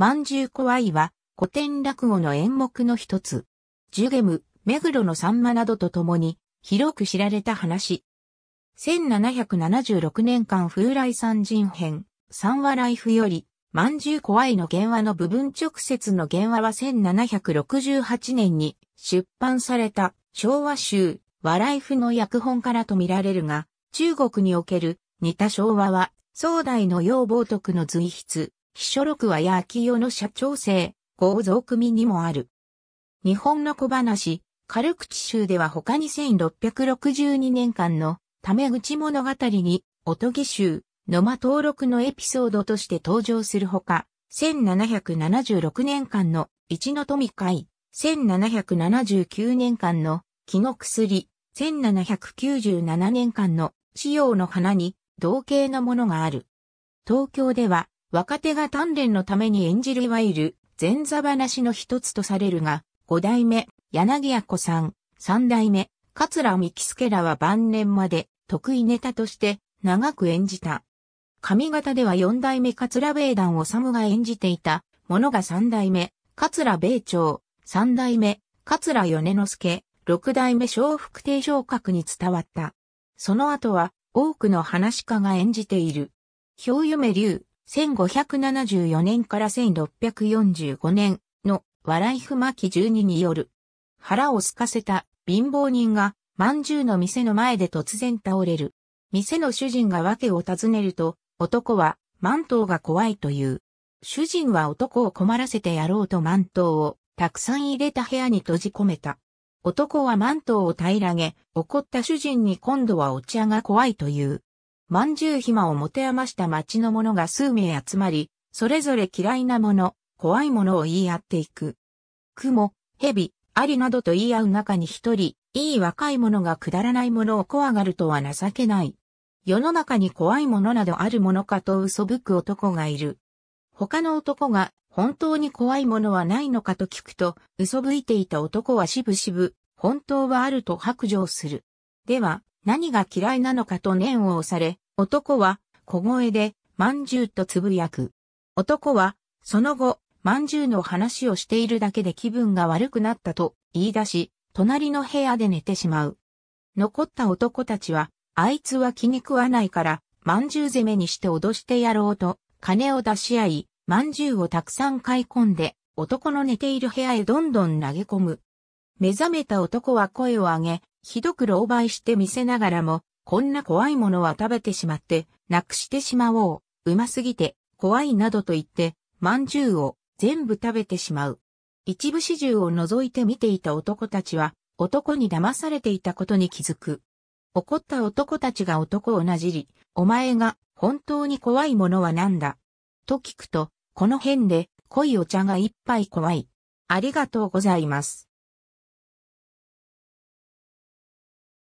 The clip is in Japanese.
まんじゅう怖いは古典落語の演目の一つ。ジュゲム、目黒のサンマなどと共に広く知られた話。1776年間風来山人編、三話ライフより、まんじゅう怖いの原話の部分直接の原話は1768年に出版された昭和集、和ライフの訳本からと見られるが、中国における似た昭和は、壮大の要望徳の随筆、秘書録は八秋代の社長生、合造組にもある。日本の小話、軽口集では他に1662年間の、ため口物語に、おとぎ集、野間登録のエピソードとして登場するほか、1776年間の一の富会、1779年間の木の薬、1797年間の使用の花に同型のものがある。東京では若手が鍛錬のために演じるいわゆる前座話の一つとされるが、五代目、柳屋子さん、三代目、桂三木助らは晩年まで得意ネタとして長く演じた。上方では四代目桂米団治が演じていたものが三代目、桂米長、三代目、桂米之助、六代目小福亭昇格に伝わった。その後は多くの話家が演じている。表夢竜、1574年から1645年の笑い不まき12による。腹を空かせた貧乏人が、まんじゅうの店の前で突然倒れる。店の主人が訳を尋ねると、男は、マントウが怖いという。主人は男を困らせてやろうとマントウを、たくさん入れた部屋に閉じ込めた。男はマントウを平らげ、怒った主人に今度はお茶が怖いという。万獣暇を持て余した町の者が数名集まり、それぞれ嫌いなもの、怖いものを言い合っていく。雲、蛇、ありなどと言い合う中に一人、いい若い者がくだらないものを怖がるとは情けない。世の中に怖いものなどあるものかと嘘吹く男がいる。他の男が本当に怖いものはないのかと聞くと、嘘吹いていた男はしぶしぶ、本当はあると白状する。では、何が嫌いなのかと念を押され、男は小声で、まんじゅうとつぶやく。男は、その後、まんじゅうの話をしているだけで気分が悪くなったと言い出し、隣の部屋で寝てしまう。残った男たちは、あいつは気に食わないから、まんじゅう攻めにして脅してやろうと、金を出し合い、まんじゅうをたくさん買い込んで、男の寝ている部屋へどんどん投げ込む。目覚めた男は声を上げ、ひどく狼狽して見せながらも、こんな怖いものは食べてしまって、なくしてしまおう。うますぎて、怖いなどと言って、まんじゅうを全部食べてしまう。一部始終を除いて見ていた男たちは、男に騙されていたことに気づく。怒った男たちが男をなじり、お前が本当に怖いものは何だと聞くと、この辺で濃いお茶が一杯怖い。ありがとうございます。